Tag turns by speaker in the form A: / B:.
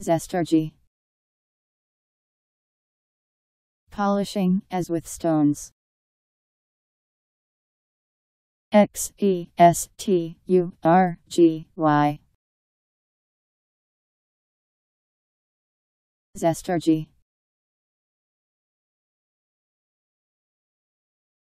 A: Zestergy Polishing, as with stones. X E S T U R G Y Zestergy